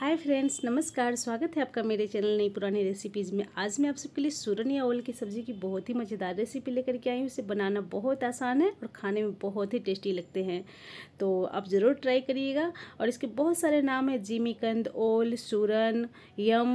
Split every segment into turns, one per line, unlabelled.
hi friends नमस्कार स्वागत है आपका मेरे चैनल नई पुरानी रेसिपीज़ में आज मैं आप सबके लिए सूरन या ओल की सब्ज़ी की बहुत ही मज़ेदार रेसिपी लेकर के आई हूँ इसे बनाना बहुत आसान है और खाने में बहुत ही टेस्टी लगते हैं तो आप ज़रूर ट्राई करिएगा और इसके बहुत सारे नाम हैं जीमीकंद ओल सूरन यम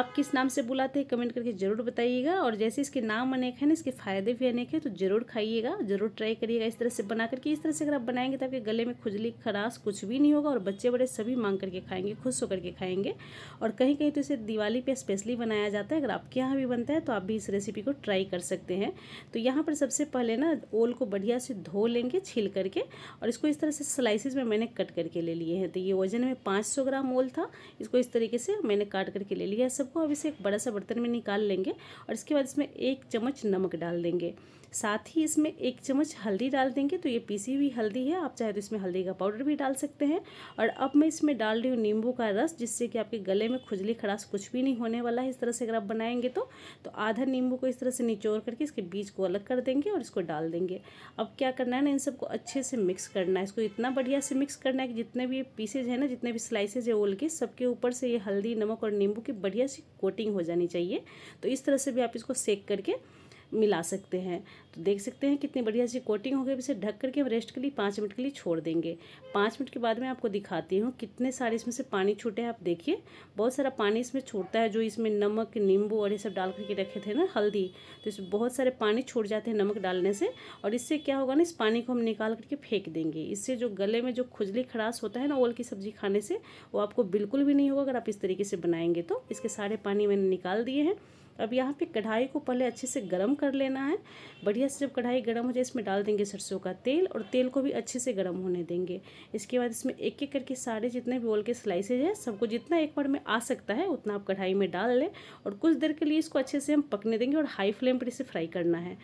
आप किस नाम से बुलाते हैं कमेंट करके ज़रूर बताइएगा और जैसे इसके नाम अनेक हैं ना इसके फ़ायदे भी अनेक हैं तो ज़रूर खाइएगा ज़रूर ट्राई करिएगा इस तरह से बना करके इस तरह से अगर आप बनाएंगे तो आपके गले में खुजली खराश कुछ भी नहीं होगा और बच्चे बड़े सभी मांग करके खाएँगे खुश होकर करके खाएंगे और कहीं कहीं तो इसे दिवाली पे स्पेशली बनाया जाता है अगर आपके यहाँ भी बनता है तो आप भी इस रेसिपी को ट्राई कर सकते हैं तो यहाँ पर सबसे पहले ना ओल को बढ़िया से धो लेंगे छील करके और इसको इस तरह से स्लाइसिस में मैंने कट करके ले लिए हैं तो ये वजन में पाँच ग्राम ओल था इसको इस तरीके से मैंने काट करके ले लिया है सबको अब इसे एक बड़ा सा बर्तन में निकाल लेंगे और इसके बाद इसमें एक चम्मच नमक डाल देंगे साथ ही इसमें एक चम्मच हल्दी डाल देंगे तो ये पीसी हुई हल्दी है आप चाहे तो इसमें हल्दी का पाउडर भी डाल सकते हैं और अब मैं इसमें डाल रही हूँ नींबू का रस जिससे कि आपके गले में खुजली खड़ास कुछ भी नहीं होने वाला है इस तरह से अगर आप बनाएंगे तो तो आधा नींबू को इस तरह से निचोड़ करके इसके बीज को अलग कर देंगे और इसको डाल देंगे अब क्या करना है ना इन सबको अच्छे से मिक्स करना है इसको इतना बढ़िया से मिक्स करना है कि जितने भी पीसेज है ना जितने भी स्लाइसेज है ओल के सबके ऊपर से ये हल्दी नमक और नींबू की बढ़िया सी कोटिंग हो जानी चाहिए तो इस तरह से भी आप इसको सेक करके मिला सकते हैं तो देख सकते हैं कितनी बढ़िया सी कोटिंग हो गई इसे ढक करके हम रेस्ट के लिए पाँच मिनट के लिए छोड़ देंगे पाँच मिनट के बाद मैं आपको दिखाती हूँ कितने सारे इसमें से पानी छूटे हैं आप देखिए बहुत सारा पानी इसमें छूटता है जो इसमें नमक नींबू और ये सब डाल करके रखे थे ना हल्दी तो इसमें बहुत सारे पानी छूट जाते हैं नमक डालने से और इससे क्या होगा ना इस पानी को हम निकाल करके फेंक देंगे इससे जो गले में जो खुजली खराश होता है ना ओल की सब्ज़ी खाने से वो आपको बिल्कुल भी नहीं होगा अगर आप इस तरीके से बनाएंगे तो इसके सारे पानी मैंने निकाल दिए हैं अब यहाँ पे कढ़ाई को पहले अच्छे से गर्म कर लेना है बढ़िया से जब कढ़ाई गर्म हो जाए इसमें डाल देंगे सरसों का तेल और तेल को भी अच्छे से गर्म होने देंगे इसके बाद इसमें एक एक करके सारे जितने भी बोल के स्लाइसेज हैं सबको जितना एक बार में आ सकता है उतना आप कढ़ाई में डाल लें और कुछ देर के लिए इसको अच्छे से हम पकने देंगे और हाई फ्लेम पर इसे फ्राई करना है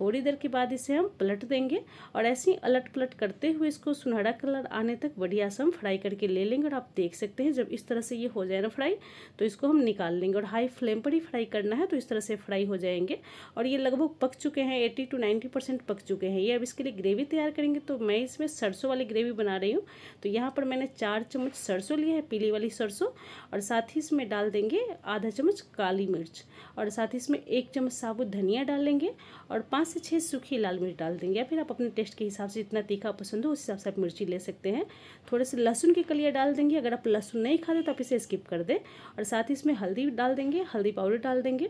थोड़ी देर के बाद इसे हम पलट देंगे और ऐसे ही अलट पलट करते हुए इसको सुनहरा कलर आने तक बढ़िया से हम फ्राई करके ले लेंगे और आप देख सकते हैं जब इस तरह से ये हो जाए ना फ्राई तो इसको हम निकाल लेंगे और हाई फ्लेम पर ही फ्राई करना है है तो इस तरह से फ्राई हो जाएंगे और ये लगभग पक चुके हैं एट्टी टू नाइन्टी परसेंट पक चुके हैं ये अब इसके लिए ग्रेवी तैयार करेंगे तो मैं इसमें सरसों वाली ग्रेवी बना रही हूँ तो यहाँ पर मैंने चार चम्मच सरसों लिए है पीली वाली सरसों और साथ ही इसमें डाल देंगे आधा चम्मच काली मिर्च और साथ ही इसमें एक चम्मच साबुत धनिया डाल लेंगे और पाँच से छः सूखी लाल मिर्च डाल देंगे या फिर आप अपने टेस्ट के हिसाब से जितना तीखा पसंद हो उस हिसाब से आप मिर्ची ले सकते हैं थोड़े से लहसुन की कलिया डाल देंगे अगर आप लहसुन नहीं खाते तो आप इसे स्किप कर दें और साथ ही इसमें हल्दी डाल देंगे हल्दी पाउडर डाल देंगे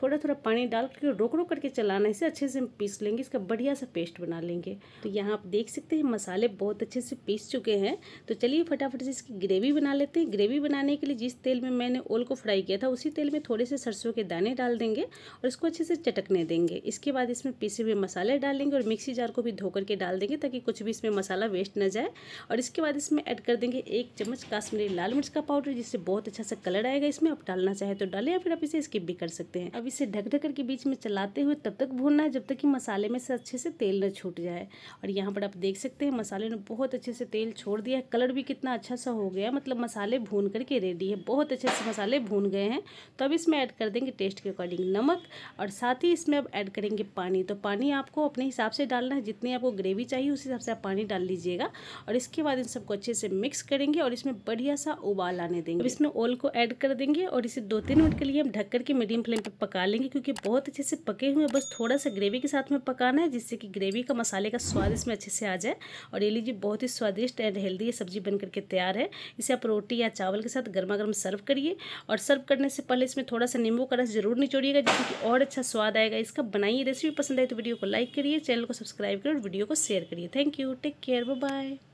थोड़ा थोड़ा पानी डाल के रोक रोक करके चलाना इसे अच्छे से हम पीस लेंगे इसका बढ़िया सा पेस्ट बना लेंगे तो यहाँ आप देख सकते हैं मसाले बहुत अच्छे से पीस चुके हैं तो चलिए फटाफट से इसकी ग्रेवी बना लेते हैं ग्रेवी बनाने के लिए जिस तेल में मैंने ओल को फ्राई किया था उसी तेल में थोड़े से सरसों के दाने डाल देंगे और इसको अच्छे से चटकने देंगे इसके बाद इसमें पीसे हुए मसाले डालेंगे और मिक्सी जार को भी धो करके डाल देंगे ताकि कुछ भी इसमें मसाला वेस्ट ना जाए और इसके बाद इसमें ऐड कर देंगे एक चम्मच काश्मीरी लाल मिर्च का पाउडर जिससे बहुत अच्छा सा कलर आएगा इसमें आप डालना चाहे तो डालें या फिर आप इसे स्किप भी कर सकते हैं अब इसे ढक ढक करके बीच में चलाते हुए तब तक भूनना है जब तक कि मसाले में से अच्छे से तेल न छूट जाए और यहाँ पर आप देख सकते हैं मसाले ने बहुत अच्छे से तेल छोड़ दिया है कलर भी कितना अच्छा सा हो गया मतलब मसाले भून करके रेडी है बहुत अच्छे से मसाले भून गए हैं तो अब इसमें ऐड कर देंगे टेस्ट के अकॉर्डिंग नमक और साथ ही इसमें अब ऐड करेंगे पानी तो पानी आपको अपने हिसाब से डालना है जितनी आपको ग्रेवी चाहिए उस हिसाब से आप पानी डाल लीजिएगा और इसके बाद इन सबको अच्छे से मिक्स करेंगे और इसमें बढ़िया सा उबाल आने देंगे अब इसमें ऑल को ऐड कर देंगे और इसे दो तीन मिनट के लिए हम ढक करके मीडियम फ्लेम पर पका पका लेंगे क्योंकि बहुत अच्छे से पके हुए हैं बस थोड़ा सा ग्रेवी के साथ में पकाना है जिससे कि ग्रेवी का मसाले का स्वाद इसमें अच्छे से आ जाए और ये लीजिए बहुत ही स्वादिष्ट एंड हेल्दी ये सब्जी बन करके तैयार है इसे आप रोटी या चावल के साथ गर्मा गर्म सर्व करिए और सर्व करने से पहले इसमें थोड़ा सा नींबू का रस जरूर निचोड़िएगा जिससे कि और अच्छा स्वाद आएगा इसका बनाइए रेसिपी पसंद आए तो वीडियो को लाइक करिए चैनल को सब्सक्राइब करिए और वीडियो को शेयर करिए thank you take care bye